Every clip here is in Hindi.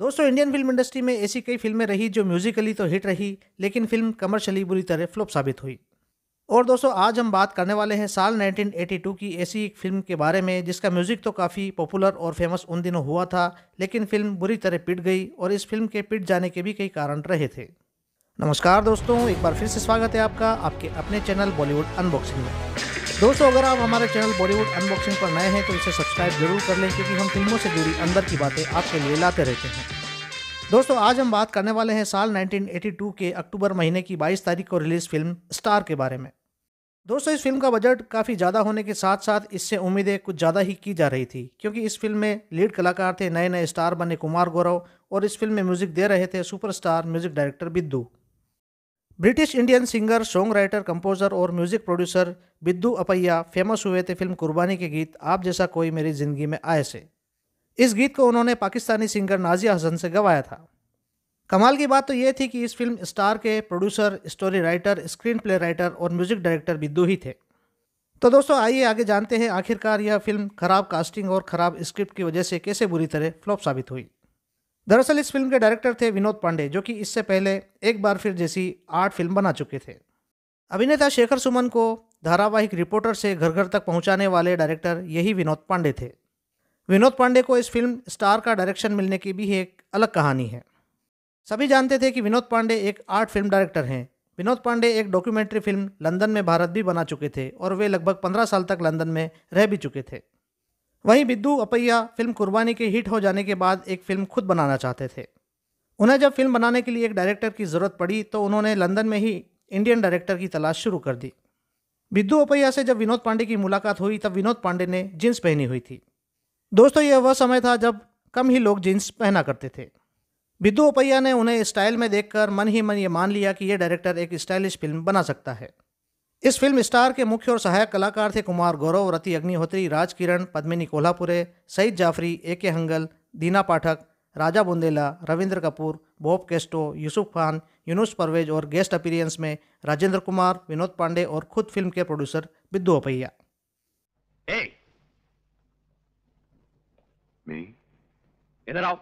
दोस्तों इंडियन फिल्म इंडस्ट्री में ऐसी कई फिल्में रही जो म्यूजिकली तो हिट रही लेकिन फिल्म कमर्शली बुरी तरह फ्लॉप साबित हुई और दोस्तों आज हम बात करने वाले हैं साल 1982 की ऐसी एक फिल्म के बारे में जिसका म्यूज़िक तो काफ़ी पॉपुलर और फेमस उन दिनों हुआ था लेकिन फिल्म बुरी तरह पिट गई और इस फिल्म के पिट जाने के भी कई कारण रहे थे नमस्कार दोस्तों एक बार फिर से स्वागत है आपका आपके अपने चैनल बॉलीवुड अनबॉक्सिंग में दोस्तों अगर आप हमारे चैनल बॉलीवुड अनबॉक्सिंग पर नए हैं तो इसे सब्सक्राइब जरूर कर लें क्योंकि हम फिल्मों से जुड़ी अंदर की बातें आपके लिए लाते रहते हैं दोस्तों आज हम बात करने वाले हैं साल 1982 के अक्टूबर महीने की 22 तारीख को रिलीज फिल्म स्टार के बारे में दोस्तों इस फिल्म का बजट काफ़ी ज़्यादा होने के साथ साथ इससे उम्मीदें कुछ ज़्यादा ही की जा रही थी क्योंकि इस फिल्म में लीड कलाकार थे नए नए स्टार बने कुमार गौरव और इस फिल्म में म्यूजिक दे रहे थे superstar music director Biddu British Indian singer song writer composer और music producer Biddu Appaiah famous हुए थे फिल्म कुर्बानी के गीत आप जैसा कोई मेरी ज़िंदगी में आए से इस गीत को उन्होंने पाकिस्तानी सिंगर नाजिया हसन से गवाया था कमाल की बात तो ये थी कि इस फिल्म स्टार के producer story writer screenplay writer और म्यूजिक डायरेक्टर बिद्दू ही थे तो दोस्तों आइए आगे जानते हैं आखिरकार यह फिल्म खराब कास्टिंग और ख़राब स्क्रिप्ट की वजह से कैसे बुरी तरह फ्लॉप साबित हुई दरअसल इस फिल्म के डायरेक्टर थे विनोद पांडे जो कि इससे पहले एक बार फिर जैसी आठ फिल्म बना चुके थे अभिनेता शेखर सुमन को धारावाहिक रिपोर्टर से घर घर तक पहुंचाने वाले डायरेक्टर यही विनोद पांडे थे विनोद पांडे को इस फिल्म स्टार का डायरेक्शन मिलने की भी एक अलग कहानी है सभी जानते थे कि विनोद पांडे एक आर्ट फिल्म डायरेक्टर हैं विनोद पांडे एक डॉक्यूमेंट्री फिल्म लंदन में भारत भी बना चुके थे और वे लगभग पंद्रह साल तक लंदन में रह भी चुके थे वहीं बिद्दू अपैया फिल्म कुर्बानी के हिट हो जाने के बाद एक फिल्म खुद बनाना चाहते थे उन्हें जब फिल्म बनाने के लिए एक डायरेक्टर की ज़रूरत पड़ी तो उन्होंने लंदन में ही इंडियन डायरेक्टर की तलाश शुरू कर दी बिद्दू अपैया से जब विनोद पांडे की मुलाकात हुई तब विनोद पांडे ने जीन्स पहनी हुई थी दोस्तों यह वह समय था जब कम ही लोग जीन्स पहना करते थे बिद्दू अपैया ने उन्हें स्टाइल में देखकर मन ही मन ये मान लिया कि यह डायरेक्टर एक स्टाइलिश फिल्म बना सकता है इस फिल्म स्टार के मुख्य और सहायक कलाकार थे कुमार गौरव रति अग्निहोत्री राज किरण Padmini Kolhapure Saeed Jaffrey A K Hangal Dina Pathak Raja Bundela Ravindra Kapoor Bob Kesto Yusuf Khan Yunus Parvez और गेस्ट अपीरियंस में राजेंद्र कुमार विनोद पांडे और खुद फिल्म के प्रोड्यूसर बिद्दू अपैया इधर आओ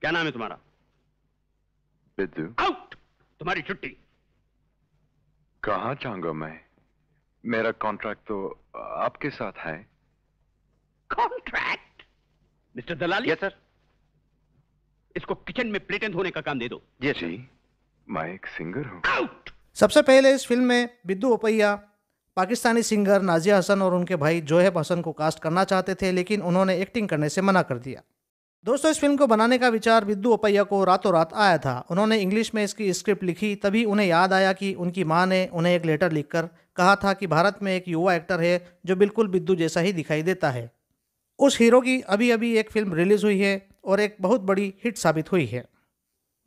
क्या नाम है तुम्हारा बिद्दू आउट तुम्हारी छुट्टी कहा चाहूंगा मैं मेरा कॉन्ट्रैक्ट तो आपके साथ है contract mister Dalal yes sir इसको किचन में प्लेटें धोने का काम दे दो यस जी मैं एक सिंगर हूं आउट सबसे पहले इस फिल्म में बिद्दू ओपैया पाकिस्तानी सिंगर नाजिया हसन और उनके भाई जोहेब हसन को कास्ट करना चाहते थे लेकिन उन्होंने एक्टिंग करने से मना कर दिया दोस्तों इस फिल्म को बनाने का विचार बिद्दू अपैया को रातों रात आया था उन्होंने इंग्लिश में इसकी स्क्रिप्ट लिखी तभी उन्हें याद आया कि उनकी माँ ने उन्हें एक लेटर लिखकर कहा था कि भारत में एक युवा एक्टर है जो बिल्कुल बिद्दू जैसा ही दिखाई देता है उस हीरो की अभी अभी एक फिल्म रिलीज़ हुई है और एक बहुत बड़ी हिट साबित हुई है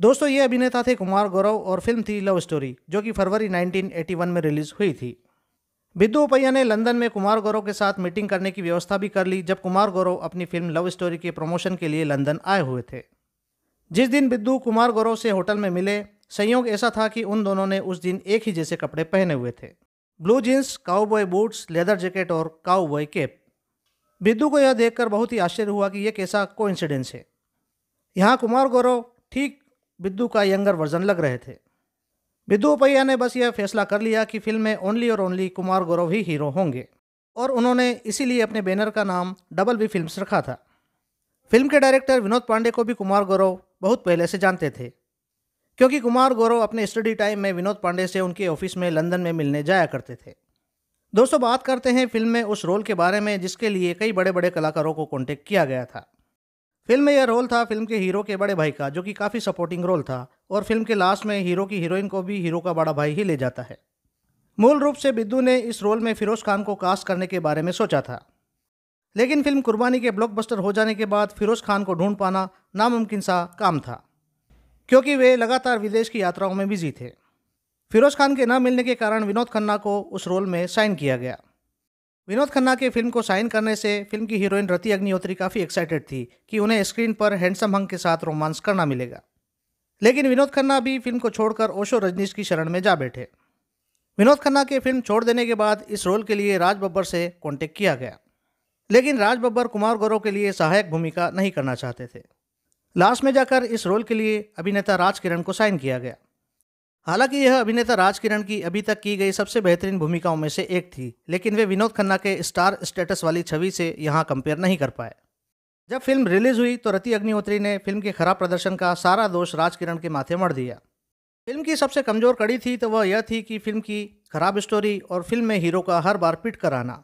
दोस्तों ये अभिनेता थे कुमार गौरव और फिल्म थी लव स्टोरी जो कि फरवरी 1981 में रिलीज़ हुई थी बिद्दू उपैया ने लंदन में कुमार गौरव के साथ मीटिंग करने की व्यवस्था भी कर ली जब कुमार गौरव अपनी फिल्म लव स्टोरी के प्रमोशन के लिए लंदन आए हुए थे जिस दिन बिद्दू कुमार गौरव से होटल में मिले संयोग ऐसा था कि उन दोनों ने उस दिन एक ही जैसे कपड़े पहने हुए थे blue jeans cowboy boots leather jacket और काउबॉय कैप बिद्दू को यह देखकर बहुत ही आश्चर्य हुआ कि यह कैसा कोइंसिडेंस है यहाँ कुमार गौरव ठीक बिद्दू का यंगर वर्जन लग रहे थे विदुपैया ने बस यह फैसला कर लिया कि फिल्म में ओनली और ओनली कुमार गौरव ही हीरो होंगे और उन्होंने इसीलिए अपने बैनर का नाम डबल बी फिल्म रखा था फिल्म के डायरेक्टर विनोद पांडे को भी कुमार गौरव बहुत पहले से जानते थे क्योंकि कुमार गौरव अपने स्टडी टाइम में विनोद पांडे से उनके ऑफिस में लंदन में मिलने जाया करते थे दोस्तों बात करते हैं फिल्म में उस रोल के बारे में जिसके लिए कई बड़े बड़े कलाकारों को कॉन्टेक्ट किया गया था फिल्म में यह रोल था फिल्म के हीरो के बड़े भाई का जो कि काफ़ी सपोर्टिंग रोल था और फिल्म के लास्ट में हीरो की हीरोइन को भी हीरो का बड़ा भाई ही ले जाता है मूल रूप से बिद्दू ने इस रोल में फिरोज खान को कास्ट करने के बारे में सोचा था लेकिन फिल्म कुर्बानी के ब्लॉकबस्टर हो जाने के बाद फिरोज खान को ढूंढ पाना नामुमकिन सा काम था क्योंकि वे लगातार विदेश की यात्राओं में बिजी थे फिरोज खान के न मिलने के कारण विनोद खन्ना को उस रोल में साइन किया गया विनोद खन्ना के फिल्म को साइन करने से फिल्म की हीरोइन रति अग्निहोत्री काफ़ी एक्साइटेड थी कि उन्हें स्क्रीन पर हैंडसम हंग के साथ रोमांस करना मिलेगा लेकिन विनोद खन्ना भी फिल्म को छोड़कर ओशो रजनीश की शरण में जा बैठे विनोद खन्ना के फिल्म छोड़ देने के बाद इस रोल के लिए राज बब्बर से कॉन्टेक्ट किया गया लेकिन राज बब्बर कुमार गौरव के लिए सहायक भूमिका नहीं करना चाहते थे लास्ट में जाकर इस रोल के लिए अभिनेता राज किरण को साइन किया गया हालांकि यह अभिनेता राज किरण की अभी तक की गई सबसे बेहतरीन भूमिकाओं में से एक थी लेकिन वे विनोद खन्ना के स्टार स्टेटस वाली छवि से यहाँ कंपेयर नहीं कर पाए जब फिल्म रिलीज हुई तो रति अग्निहोत्री ने फिल्म के खराब प्रदर्शन का सारा दोष राज किरण के माथे मर दिया फिल्म की सबसे कमजोर कड़ी थी तो वह यह थी कि फिल्म की खराब स्टोरी और फिल्म में हीरो का हर बार पिट कर आना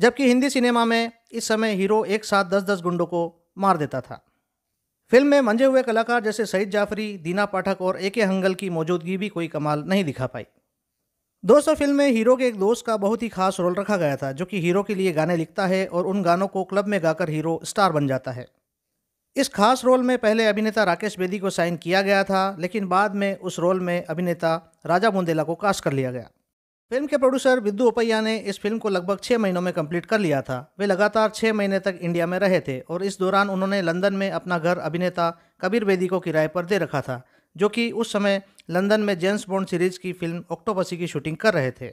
जबकि हिंदी सिनेमा में इस समय हीरो एक साथ दस दस गुंडों को मार देता था फिल्म में मंजे हुए कलाकार जैसे सईद जाफरी दीना पाठक और ए के हंगल की मौजूदगी भी कोई कमाल नहीं दिखा पाई दोस्तों फिल्म में हीरो के एक दोस्त का बहुत ही खास रोल रखा गया था जो कि हीरो के लिए गाने लिखता है और उन गानों को क्लब में गाकर हीरो स्टार बन जाता है इस खास रोल में पहले अभिनेता राकेश बेदी को साइन किया गया था लेकिन बाद में उस रोल में अभिनेता राजा बुंदेला को कास्ट कर लिया गया फिल्म के प्रोड्यूसर विद्यु उपैया ने इस फिल्म को लगभग छः महीनों में कंप्लीट कर लिया था वे लगातार छः महीने तक इंडिया में रहे थे और इस दौरान उन्होंने लंदन में अपना घर अभिनेता कबीर बेदी को किराए पर दे रखा था जो कि उस समय लंदन में जेम्स बॉन्ड सीरीज की फिल्म ऑक्टोपसी की शूटिंग कर रहे थे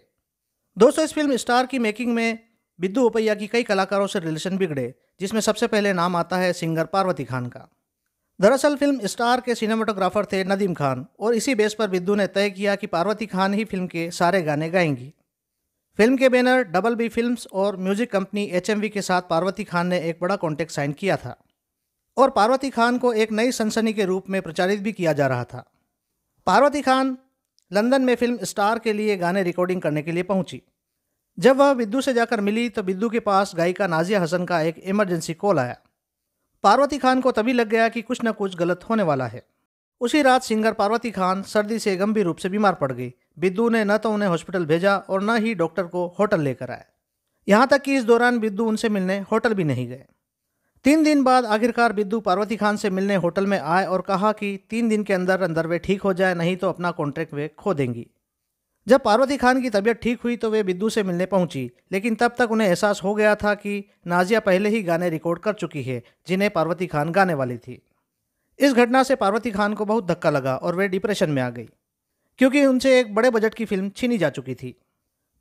दोस्तों इस फिल्म स्टार की मेकिंग में बिद्धू उपैया की कई कलाकारों से रिलेशन बिगड़े जिसमें सबसे पहले नाम आता है सिंगर पार्वती खान का दरअसल फिल्म स्टार के सिनेमाटोग्राफर थे नदीम खान और इसी बेस पर बिद्दू ने तय किया कि पार्वती खान ही फिल्म के सारे गाने गाएंगी फिल्म के बैनर डबल बी फिल्म और म्यूजिक कंपनी एच के साथ पार्वती खान ने एक बड़ा कॉन्ट्रैक्ट साइन किया था और पार्वती खान को एक नई सनसनी के रूप में प्रचारित भी किया जा रहा था पार्वती खान लंदन में फिल्म स्टार के लिए गाने रिकॉर्डिंग करने के लिए पहुंची जब वह बिद्दू से जाकर मिली तो बिद्दू के पास गायिका नाजिया हसन का एक इमरजेंसी कॉल आया पार्वती खान को तभी लग गया कि कुछ न कुछ गलत होने वाला है उसी रात सिंगर पार्वती खान सर्दी से गंभीर रूप से बीमार पड़ गई बिद्दू ने न तो उन्हें हॉस्पिटल भेजा और न ही डॉक्टर को होटल लेकर आया यहाँ तक कि इस दौरान बिद्दू उनसे मिलने होटल भी नहीं गए तीन दिन बाद आखिरकार बिद्दू पार्वती खान से मिलने होटल में आए और कहा कि तीन दिन के अंदर अंदर वे ठीक हो जाए नहीं तो अपना कॉन्ट्रैक्ट वे खो देंगी जब पार्वती खान की तबीयत ठीक हुई तो वे बिद्दू से मिलने पहुंची लेकिन तब तक उन्हें एहसास हो गया था कि नाजिया पहले ही गाने रिकॉर्ड कर चुकी है जिन्हें पार्वती खान गाने वाली थी इस घटना से पार्वती खान को बहुत धक्का लगा और वे डिप्रेशन में आ गई क्योंकि उनसे एक बड़े बजट की फिल्म छीनी जा चुकी थी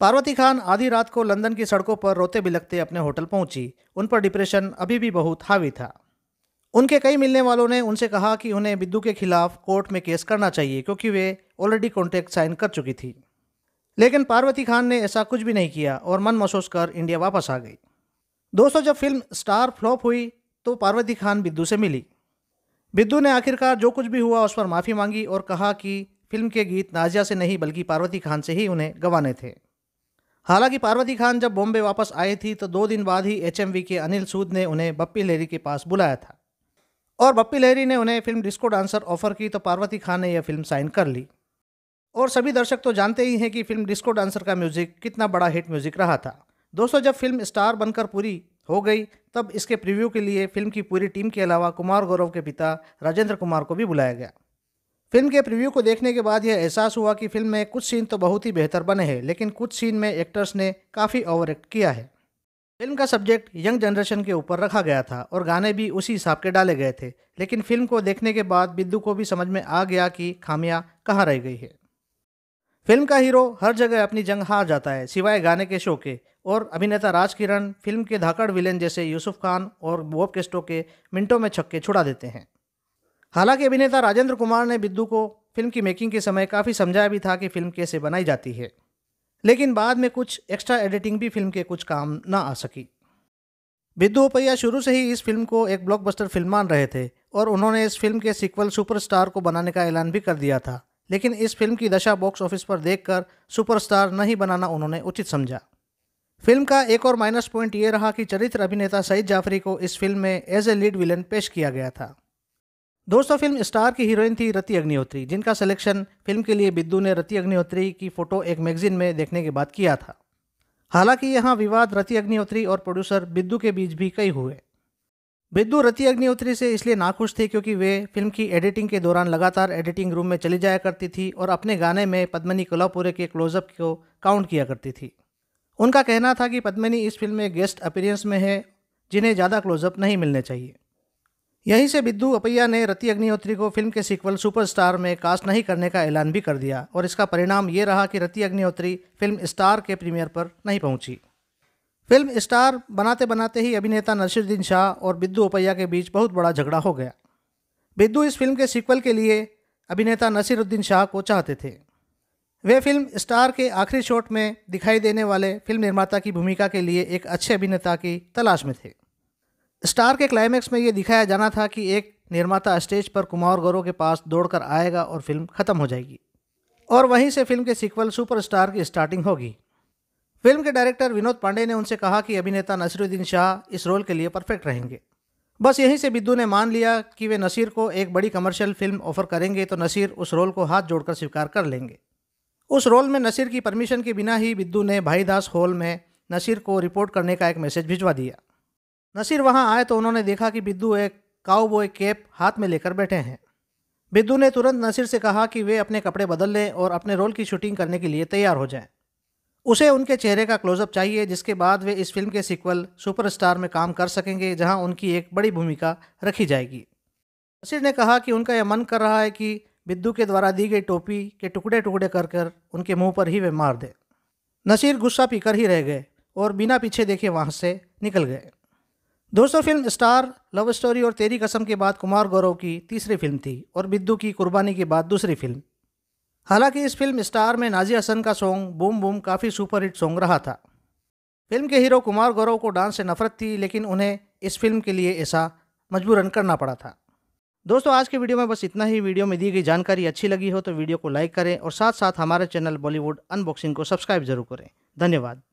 पार्वती खान आधी रात को लंदन की सड़कों पर रोते बिलकते अपने होटल पहुंची उन पर डिप्रेशन अभी भी बहुत हावी था उनके कई मिलने वालों ने उनसे कहा कि उन्हें बिद्दू के खिलाफ कोर्ट में केस करना चाहिए क्योंकि वे ऑलरेडी कॉन्ट्रैक्ट साइन कर चुकी थी लेकिन पार्वती खान ने ऐसा कुछ भी नहीं किया और मन महसूस कर इंडिया वापस आ गई दोस्तों जब फिल्म स्टार फ्लॉप हुई तो पार्वती खान बिद्दू से मिली बिद्दू ने आखिरकार जो कुछ भी हुआ उस पर माफ़ी मांगी और कहा कि फिल्म के गीत नाजिया से नहीं बल्कि पार्वती खान से ही उन्हें गंवाने थे हालांकि पार्वती खान जब बॉम्बे वापस आई थी तो दो दिन बाद ही एच के अनिल सूद ने उन्हें बप्पी लहरी के पास बुलाया था और बप्पी लहरी ने उन्हें फिल्म डिस्को डांसर ऑफर की तो पार्वती खान ने यह फिल्म साइन कर ली और सभी दर्शक तो जानते ही हैं कि फिल्म डिस्को डांसर का म्यूज़िक कितना बड़ा हिट म्यूज़िक रहा था दोस्तों जब फिल्म स्टार बनकर पूरी हो गई तब इसके प्रीव्यू के लिए फिल्म की पूरी टीम के अलावा कुमार गौरव के पिता राजेंद्र कुमार को भी बुलाया गया फिल्म के प्रीव्यू को देखने के बाद यह एहसास हुआ कि फिल्म में कुछ सीन तो बहुत ही बेहतर बने हैं लेकिन कुछ सीन में एक्टर्स ने काफ़ी ओवर एक्ट किया है फिल्म का सब्जेक्ट यंग जनरेशन के ऊपर रखा गया था और गाने भी उसी हिसाब के डाले गए थे लेकिन फिल्म को देखने के बाद बिद्दू को भी समझ में आ गया कि खामियां कहाँ रह गई है फिल्म का हीरो हर जगह अपनी जंग हार जाता है सिवाय गाने के शो के और अभिनेता राज किरण फिल्म के धाकड़ विलेन जैसे यूसुफ खान और बॉब केस्टो के मिनटों में छक्के छुड़ा देते हैं हालांकि अभिनेता राजेंद्र कुमार ने बिद्दू को फिल्म की मेकिंग के समय काफ़ी समझाया भी था कि फिल्म कैसे बनाई जाती है लेकिन बाद में कुछ एक्स्ट्रा एडिटिंग भी फिल्म के कुछ काम ना आ सकी बिद्दू उपैया शुरू से ही इस फिल्म को एक ब्लॉकबस्टर फिल्म मान रहे थे और उन्होंने इस फिल्म के सीक्वल सुपरस्टार को बनाने का ऐलान भी कर दिया था लेकिन इस फिल्म की दशा बॉक्स ऑफिस पर देखकर सुपरस्टार नहीं बनाना उन्होंने उचित समझा फिल्म का एक और माइनस पॉइंट ये रहा कि चरित्र अभिनेता सईद जाफरी को इस फिल्म में एज ए लीड विलन पेश किया गया था दोस्तों फिल्म स्टार की हीरोइन थी रति अग्निहोत्री जिनका सिलेक्शन फिल्म के लिए बिद्दू ने रति अग्निहोत्री की फ़ोटो एक मैगजीन में देखने के बाद किया था हालांकि यहाँ विवाद रति अग्निहोत्री और प्रोड्यूसर बिद्दू के बीच भी कई हुए बिद्दू रति अग्निहोत्री से इसलिए नाखुश थे क्योंकि वे फिल्म की एडिटिंग के दौरान लगातार एडिटिंग रूम में चली जाया करती थी और अपने गाने में पद्मनी कोल्हापुरे के क्लोजअप को काउंट किया करती थी उनका कहना था कि पद्मनी इस फिल्म में गेस्ट अपीरेंस में है जिन्हें ज़्यादा क्लोजअप नहीं मिलने चाहिए यहीं से बिद्दू अपैया ने रति अग्निहोत्री को फिल्म के सीक्वल सुपरस्टार में कास्ट नहीं करने का ऐलान भी कर दिया और इसका परिणाम ये रहा कि रति अग्निहोत्री फिल्म स्टार के प्रीमियर पर नहीं पहुंची फिल्म स्टार बनाते बनाते ही अभिनेता नसीरुद्दीन शाह और बिद्दू उपैया के बीच बहुत बड़ा झगड़ा हो गया बिद्दू इस फिल्म के सीक्वल के लिए अभिनेता नसीरुद्दीन शाह को चाहते थे वे फिल्म स्टार के आखिरी शॉट में दिखाई देने वाले फिल्म निर्माता की भूमिका के लिए एक अच्छे अभिनेता की तलाश में थे स्टार के क्लाइमैक्स में ये दिखाया जाना था कि एक निर्माता स्टेज पर कुमार गौरव के पास दौड़कर आएगा और फिल्म ख़त्म हो जाएगी और वहीं से फिल्म के सीक्वल सुपरस्टार की स्टार्टिंग होगी फिल्म के डायरेक्टर विनोद पांडे ने उनसे कहा कि अभिनेता नसीरुद्दीन शाह इस रोल के लिए परफेक्ट रहेंगे बस यहीं से बिद्दू ने मान लिया कि वे नसीर को एक बड़ी कमर्शियल फिल्म ऑफर करेंगे तो नसीर उस रोल को हाथ जोड़कर स्वीकार कर लेंगे उस रोल में नसीर की परमिशन के बिना ही बिद्दू ने भाईदास हॉल में नसीर को रिपोर्ट करने का एक मैसेज भिजवा दिया नसीर वहां आए तो उन्होंने देखा कि बिद्दू एक बॉय कैप हाथ में लेकर बैठे हैं बिद्दू ने तुरंत नसीर से कहा कि वे अपने कपड़े बदल लें और अपने रोल की शूटिंग करने के लिए तैयार हो जाएं। उसे उनके चेहरे का क्लोजअप चाहिए जिसके बाद वे इस फिल्म के सिक्वल सुपरस्टार में काम कर सकेंगे जहां उनकी एक बड़ी भूमिका रखी जाएगी बशीर ने कहा कि उनका यह मन कर रहा है कि बिद्दू के द्वारा दी गई टोपी के टुकड़े टुकड़े कर कर उनके मुंह पर ही वे मार दे नसीर गुस्सा पीकर ही रह गए और बिना पीछे देखे वहाँ से निकल गए दोस्तों फिल्म स्टार लव स्टोरी और तेरी कसम के बाद कुमार गौरव की तीसरी फिल्म थी और बिद्दू की कुर्बानी के बाद दूसरी फिल्म हालांकि इस फिल्म स्टार में नाजी हसन का सॉन्ग बूम बूम काफ़ी सुपरहिट सॉन्ग रहा था फिल्म के हीरो कुमार गौरव को डांस से नफरत थी लेकिन उन्हें इस फिल्म के लिए ऐसा मजबूरन करना पड़ा था दोस्तों आज के वीडियो में बस इतना ही वीडियो में दी गई जानकारी अच्छी लगी हो तो वीडियो को लाइक करें और साथ साथ हमारे चैनल बॉलीवुड अनबॉक्सिंग को सब्सक्राइब जरूर करें धन्यवाद